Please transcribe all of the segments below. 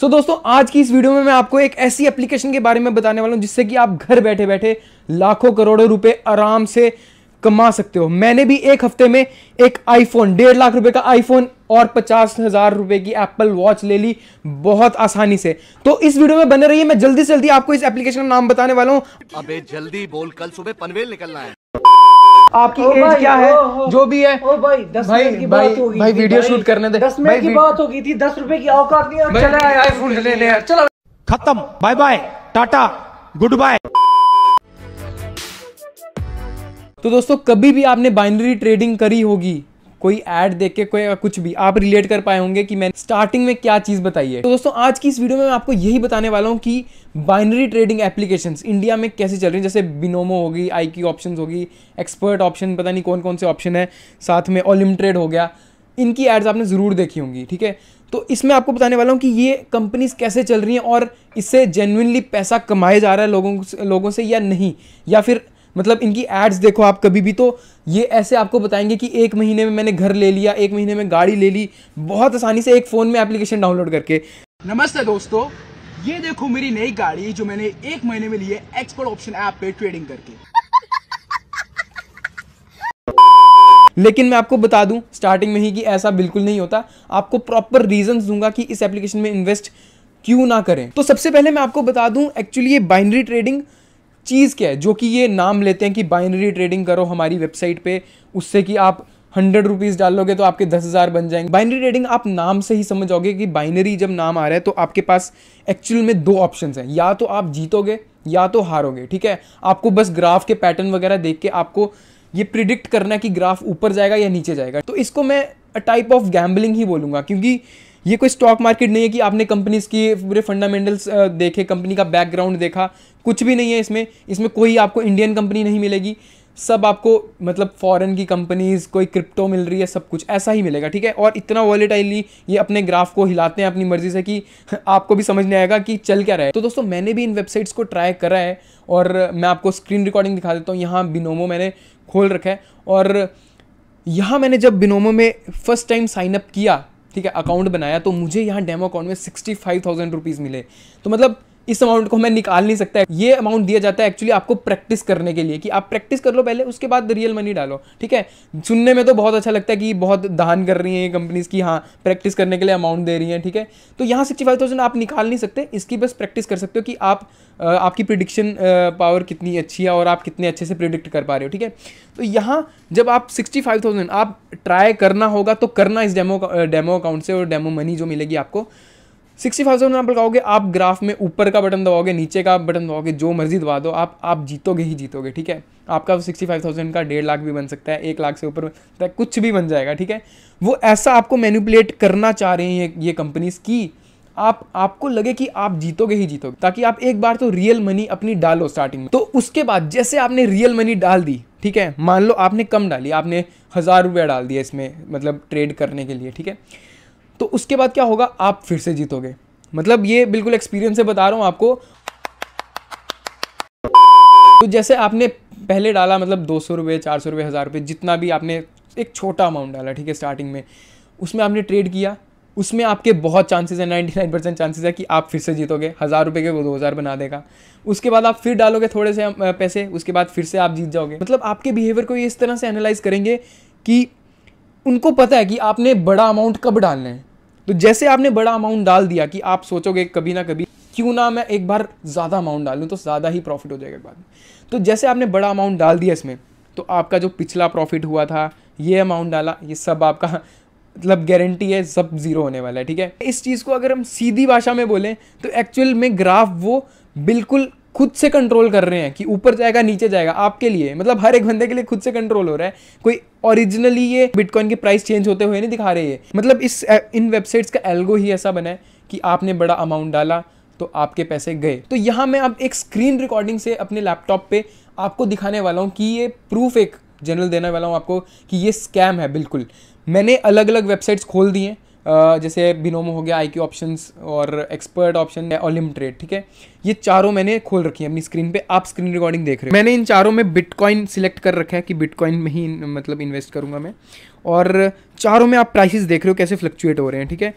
सो so, दोस्तों आज की इस वीडियो में मैं आपको एक ऐसी एप्लीकेशन के बारे में बताने वाला हूं जिससे कि आप घर बैठे बैठे लाखों करोड़ों रुपए आराम से कमा सकते हो मैंने भी एक हफ्ते में एक आईफोन डेढ़ लाख रुपए का आईफोन और पचास हजार रुपए की एप्पल वॉच ले ली बहुत आसानी से तो इस वीडियो में बने रहिए मैं जल्दी से जल्दी आपको इस एप्लीकेशन का नाम बताने वाला हूँ अभी जल्दी बोल कल सुबह पनवेल निकलना है आपकी एज क्या है जो भी है ओ भाई दस भाई की बात भाई, भाई वीडियो शूट करने दे दस मिनट की बात हो गई थी दस रुपए की औकात नहीं और चला आईफोन लेने चलो खत्म bye bye tata goodbye तो दोस्तों कभी भी आपने बाइनरी ट्रेडिंग करी होगी कोई ऐड देख के कोई कुछ भी आप रिलेट कर पाए होंगे कि मैंने स्टार्टिंग में क्या चीज़ बताई है तो दोस्तों आज की इस वीडियो में मैं आपको यही बताने वाला हूँ कि बाइनरी ट्रेडिंग एप्लीकेशन इंडिया में कैसे चल रही है जैसे बिनोमो होगी आई की ऑप्शन होगी एक्सपर्ट ऑप्शन पता नहीं कौन कौन से ऑप्शन है साथ में ओलिम ट्रेड हो गया इनकी एड्स आपने ज़रूर देखी होंगी ठीक है तो इसमें आपको बताने वाला हूँ कि ये कंपनीज कैसे चल रही हैं और इससे जेनुनली पैसा कमाया जा रहा है लोगों लोगों से या नहीं या फिर मतलब इनकी एड्स देखो आप कभी भी तो ये ऐसे आपको बताएंगे कि एक महीने में मैंने घर ले लिया एक महीने में गाड़ी ले ली बहुत आसानी से एक फ़ोन में एप्लीकेशन डाउनलोड करके नमस्ते दोस्तों ये देखो मेरी नई गाड़ी जो मैंने एक महीने में ली है एक्सपर्ट ऑप्शन ऐप पे ट्रेडिंग करके लेकिन मैं आपको बता दूं स्टार्टिंग में ही कि ऐसा बिल्कुल नहीं होता आपको प्रॉपर रीजंस दूंगा कि इस एप्लीकेशन में इन्वेस्ट क्यों ना करें तो सबसे पहले मैं आपको बता दूं एक्चुअली ये बाइनरी ट्रेडिंग चीज़ क्या है जो कि ये नाम लेते हैं कि बाइनरी ट्रेडिंग करो हमारी वेबसाइट पे उससे कि आप हंड्रेड रुपीज़ डालोगे तो आपके दस हज़ार बन जाएंगे बाइनरी ट्रेडिंग आप नाम से ही समझोगे कि बाइनरी जब नाम आ रहा है तो आपके पास एक्चुअल में दो ऑप्शन हैं या तो आप जीतोगे या तो हारोगे ठीक है आपको बस ग्राफ के पैटर्न वगैरह देख के आपको ये प्रिडिक्ट करना है कि ग्राफ ऊपर जाएगा या नीचे जाएगा तो इसको मैं टाइप ऑफ गैम्बलिंग ही बोलूँगा क्योंकि ये कोई स्टॉक मार्केट नहीं है कि आपने कंपनीज की पूरे फंडामेंटल्स देखे कंपनी का बैकग्राउंड देखा कुछ भी नहीं है इसमें इसमें कोई आपको इंडियन कंपनी नहीं मिलेगी सब आपको मतलब फॉरेन की कंपनीज कोई क्रिप्टो मिल रही है सब कुछ ऐसा ही मिलेगा ठीक है और इतना वॉलेटाइली ये अपने ग्राफ को हिलाते हैं अपनी मर्जी से कि आपको भी समझ नहीं आएगा कि चल क्या रहा है तो दोस्तों मैंने भी इन वेबसाइट्स को ट्राई करा है और मैं आपको स्क्रीन रिकॉर्डिंग दिखा देता हूँ यहाँ बिनोमो मैंने खोल रखा है और यहाँ मैंने जब बिनोमो में फर्स्ट टाइम साइनअप किया ठीक है अकाउंट बनाया तो मुझे यहाँ डेमो अकाउंट में सिक्सटी फाइव थाउजेंड रुपीज़ मिले तो मतलब इस अमाउंट को मैं निकाल नहीं सकता ये अमाउंट दिया जाता है एक्चुअली आपको प्रैक्टिस करने के लिए कि आप प्रैक्टिस कर लो पहले उसके बाद रियल मनी डालो ठीक है सुनने में तो बहुत अच्छा लगता है कि बहुत दान कर रही है कंपनीज की हाँ प्रैक्टिस करने के लिए अमाउंट दे रही है ठीक है तो यहाँ सिक्सटी फाइव थाउजेंड आप निकाल नहीं सकते इसकी बस प्रैक्टिस कर सकते हो कि आप आपकी प्रिडिक्शन पावर कितनी अच्छी है और आप कितने अच्छे से प्रिडिक्ट कर पा रहे हो ठीक है तो यहाँ जब आप सिक्सटी फाइव थाउजेंड आप ट्राई करना होगा तो करना इस डेमो डेमो अकाउंट से और डेमो मनी जो मिलेगी आपको सिक्सटी फाइव सेवन एग्जाम्पल का आप ग्राफ में ऊपर का बटन दबाओगे नीचे का बटन दबाओगे जो मर्जी दबा दो आप आप जीतोगे ही जीतोगे ठीक है आपका सिक्सटी फाइव थाउजेंड का डेढ़ लाख भी बन सकता है एक लाख से ऊपर बन सकता है कुछ भी बन जाएगा ठीक है वो ऐसा आपको मैनिपुलेट करना चाह रहे हैं ये ये कंपनीज़ की आप आपको लगे कि आप जीतोगे ही जीतोगे ताकि आप एक बार तो रियल मनी अपनी डालो स्टार्टिंग में तो उसके बाद जैसे आपने रियल मनी डाल दी ठीक है मान लो आपने कम डाली आपने हज़ार रुपया डाल दिया इसमें मतलब ट्रेड करने के लिए ठीक है तो उसके बाद क्या होगा आप फिर से जीतोगे मतलब ये बिल्कुल एक्सपीरियंस से बता रहा हूँ आपको तो जैसे आपने पहले डाला मतलब दो सौ रुपये चार सौ रुपये हज़ार रुपये जितना भी आपने एक छोटा अमाउंट डाला ठीक है स्टार्टिंग में उसमें आपने ट्रेड किया उसमें आपके बहुत चांसेस हैं नाइन्टी नाइन परसेंट चांसेज है कि आप फिर से जीतोगे हज़ार रुपये के वो दो हज़ार बना देगा उसके बाद आप फिर डालोगे थोड़े से पैसे उसके बाद फिर से आप जीत जाओगे मतलब आपके बिहेवियर को ये इस तरह से एनालाइज करेंगे कि उनको पता है कि आपने बड़ा अमाउंट कब डालना है तो जैसे आपने बड़ा अमाउंट डाल दिया कि आप सोचोगे कभी ना कभी क्यों ना मैं एक बार ज़्यादा अमाउंट डाल तो ज़्यादा ही प्रॉफिट हो जाएगा बाद में तो जैसे आपने बड़ा अमाउंट डाल दिया इसमें तो आपका जो पिछला प्रॉफिट हुआ था ये अमाउंट डाला ये सब आपका मतलब गारंटी है सब जीरो होने वाला है ठीक है इस चीज़ को अगर हम सीधी भाषा में बोलें तो एक्चुअल में ग्राफ वो बिल्कुल खुद से कंट्रोल कर रहे हैं कि ऊपर जाएगा नीचे जाएगा आपके लिए मतलब हर एक बंदे के लिए खुद से कंट्रोल हो रहा है कोई ओरिजिनली ये बिटकॉइन की प्राइस चेंज होते हुए नहीं दिखा रहे है मतलब इस इन वेबसाइट्स का एल्गो ही ऐसा बना है कि आपने बड़ा अमाउंट डाला तो आपके पैसे गए तो यहाँ मैं अब एक स्क्रीन रिकॉर्डिंग से अपने लैपटॉप पे आपको दिखाने वाला हूँ कि ये प्रूफ एक जनरल देने वाला हूँ आपको कि ये स्कैम है बिल्कुल मैंने अलग अलग वेबसाइट्स खोल दी हैं जैसे बिनोमो हो गया आई क्यू और एक्सपर्ट ऑप्शन और लिमिटेड ठीक है ये चारों मैंने खोल रखी है अपनी स्क्रीन पे आप स्क्रीन रिकॉर्डिंग देख रहे हो मैंने इन चारों में बिटकॉइन सिलेक्ट कर रखा है कि बिटकॉइन में ही मतलब इन्वेस्ट करूंगा मैं और चारों में आप प्राइसेस देख रहे हो कैसे फ्लक्चुएट हो रहे हैं ठीक है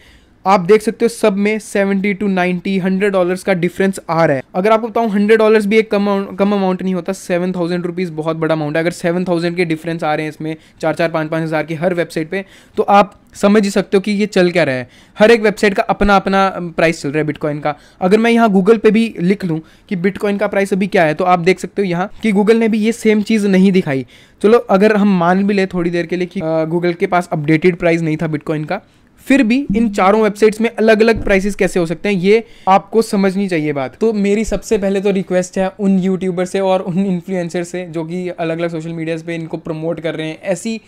आप देख सकते हो सब में 70 टू 90 हंड्रेड डॉलर्स का डिफरेंस आ रहा है अगर आपको बताऊं हंड्रेड डॉलर्स भी एक कम कम अमाउंट नहीं होता सेवन थाउजेंड रुपीज़ बहुत बड़ा अमाउंट है अगर सेवन थाउजेंड के डिफरेंस आ रहे हैं इसमें चार चार पाँच पाँच हज़ार की हर वेबसाइट पे तो आप समझ ही सकते हो कि ये चल क्या रहा है हर एक वेबसाइट का अपना अपना प्राइस चल रहा है बिटकॉइन का अगर मैं यहाँ गूगल पे भी लिख लूँ कि बिटकॉइन का प्राइस अभी क्या है तो आप देख सकते हो यहाँ कि गूगल ने भी ये सेम चीज़ नहीं दिखाई चलो अगर हम मान भी ले थोड़ी देर के लिए कि गूगल के पास अपडेटेड प्राइस नहीं था बिटकॉइन का फिर भी इन चारों वेबसाइट्स में अलग अलग प्राइसेस कैसे हो सकते हैं ये आपको समझनी चाहिए बात तो मेरी सबसे पहले तो रिक्वेस्ट है उन यूट्यूबर से और उन इन्फ्लुएंसर से जो कि अलग अलग सोशल मीडियाज़ पे इनको प्रमोट कर रहे हैं ऐसी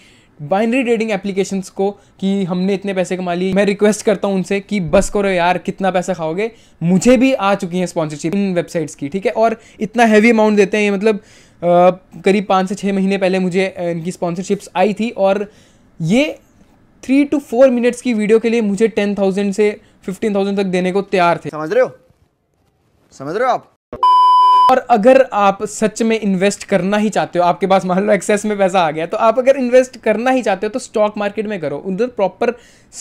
बाइनरी ट्रेडिंग एप्लीकेशंस को कि हमने इतने पैसे कमा लिए मैं रिक्वेस्ट करता हूँ उनसे कि बस करो यार कितना पैसा खाओगे मुझे भी आ चुकी है स्पॉन्सरशिप इन वेबसाइट्स की ठीक है और इतना हैवी अमाउंट देते हैं ये मतलब करीब पाँच से छः महीने पहले मुझे इनकी स्पॉन्सरशिप्स आई थी और ये थ्री टू फोर मिनट्स की वीडियो के लिए मुझे टेन थाउजेंड से फिफ्टीन थाउजेंड तक देने को तैयार थे समझ रहे हो समझ रहे हो आप और अगर आप सच में इन्वेस्ट करना ही चाहते हो आपके पास मान लो एक्सेस में पैसा आ गया तो आप अगर इन्वेस्ट करना ही चाहते हो तो स्टॉक मार्केट में करो उधर प्रॉपर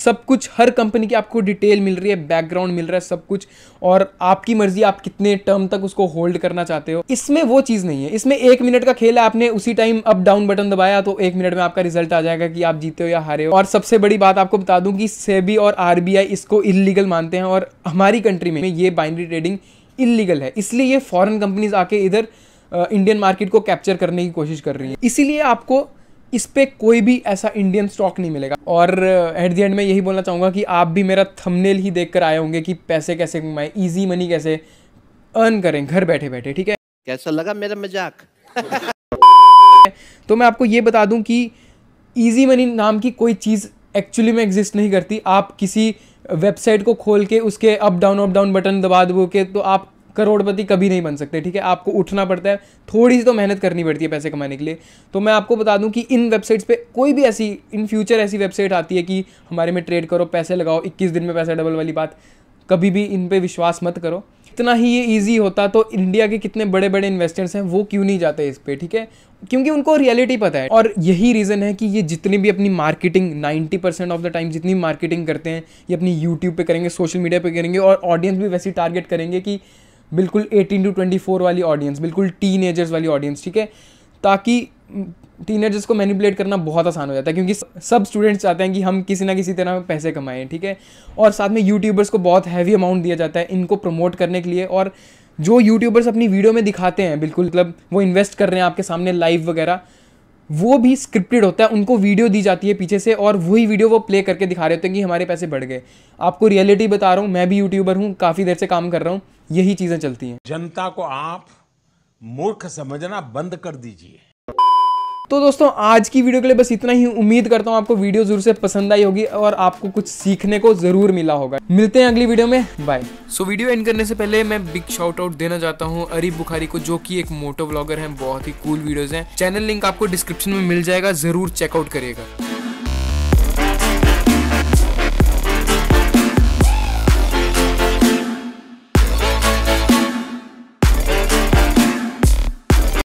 सब कुछ हर कंपनी की आपको डिटेल मिल रही है बैकग्राउंड मिल रहा है सब कुछ और आपकी मर्जी आप कितने टर्म तक उसको होल्ड करना चाहते हो इसमें वो चीज़ नहीं है इसमें एक मिनट का खेल है आपने उसी टाइम अप डाउन बटन दबाया तो एक मिनट में आपका रिजल्ट आ जाएगा कि आप जीते हो या हारे हो और सबसे बड़ी बात आपको बता दूं कि सेबी और आरबीआई इसको इलीगल मानते हैं और हमारी कंट्री में ये बाइनरी ट्रेडिंग इलीगल है इसलिए ये फॉरेन कंपनीज आके इधर इंडियन मार्केट को कैप्चर करने की कोशिश कर रही है इसीलिए आपको इस पर कोई भी ऐसा इंडियन स्टॉक नहीं मिलेगा और एट दी एंड में यही बोलना चाहूँगा कि आप भी मेरा थंबनेल ही देख आए होंगे कि पैसे कैसे कमाएं ईजी मनी कैसे अर्न करें घर बैठे बैठे ठीक है कैसा लगा मेरा मजाक तो मैं आपको ये बता दूं कि ईजी मनी नाम की कोई चीज़ एक्चुअली में एग्जिस्ट नहीं करती आप किसी वेबसाइट को खोल के उसके up down up down button दबा के तो आप करोड़पति कभी नहीं बन सकते ठीक है आपको उठना पड़ता है थोड़ी सी तो मेहनत करनी पड़ती है पैसे कमाने के लिए तो मैं आपको बता दूं कि इन वेबसाइट्स पे कोई भी ऐसी इन फ्यूचर ऐसी वेबसाइट आती है कि हमारे में ट्रेड करो पैसे लगाओ 21 दिन में पैसा डबल वाली बात कभी भी इन पर विश्वास मत करो इतना ही ये ईजी होता तो इंडिया के कितने बड़े बड़े इन्वेस्टर्स हैं वो क्यों नहीं जाते इस पर ठीक है क्योंकि उनको रियलिटी पता है और यही रीज़न है कि ये जितनी भी अपनी marketing 90 percent of the time जितनी मार्केटिंग करते हैं ये अपनी यूट्यूब पे करेंगे सोशल मीडिया पे करेंगे और ऑडियंस भी वैसी टारगेट करेंगे कि बिल्कुल 18 टू 24 वाली ऑडियंस बिल्कुल टीन वाली ऑडियंस ठीक है ताकि टीन को मैनिपुलेट करना बहुत आसान हो जाता है क्योंकि सब स्टूडेंट्स चाहते हैं कि हम किसी ना किसी तरह पैसे कमाएं ठीक है और साथ में यूट्यूबर्स को बहुत हैवी अमाउंट दिया जाता है इनको प्रमोट करने के लिए और जो यूट्यूबर्स अपनी वीडियो में दिखाते हैं बिल्कुल मतलब वो इन्वेस्ट कर रहे हैं आपके सामने लाइव वगैरह वो भी स्क्रिप्टेड होता है उनको वीडियो दी जाती है पीछे से और वही वीडियो वो प्ले करके दिखा रहे होते हैं कि हमारे पैसे बढ़ गए आपको रियलिटी बता रहा हूँ मैं भी यूट्यूबर हूँ काफ़ी देर से काम कर रहा हूँ यही चीज़ें चलती हैं जनता को आप मूर्ख समझना बंद कर दीजिए तो दोस्तों आज की वीडियो के लिए बस इतना ही उम्मीद करता हूं आपको वीडियो जरूर से पसंद आई होगी और आपको कुछ सीखने को जरूर मिला होगा मिलते हैं अगली वीडियो में bye so so, video end करने से पहले मैं बिग शाउट आउट देना चाहता हूं अरीब बुखारी को जो कि एक मोटो ब्लॉगर है बहुत ही कूल वीडियोज है चैनल लिंक आपको डिस्क्रिप्शन में मिल जाएगा जरूर चेकआउट करिएगा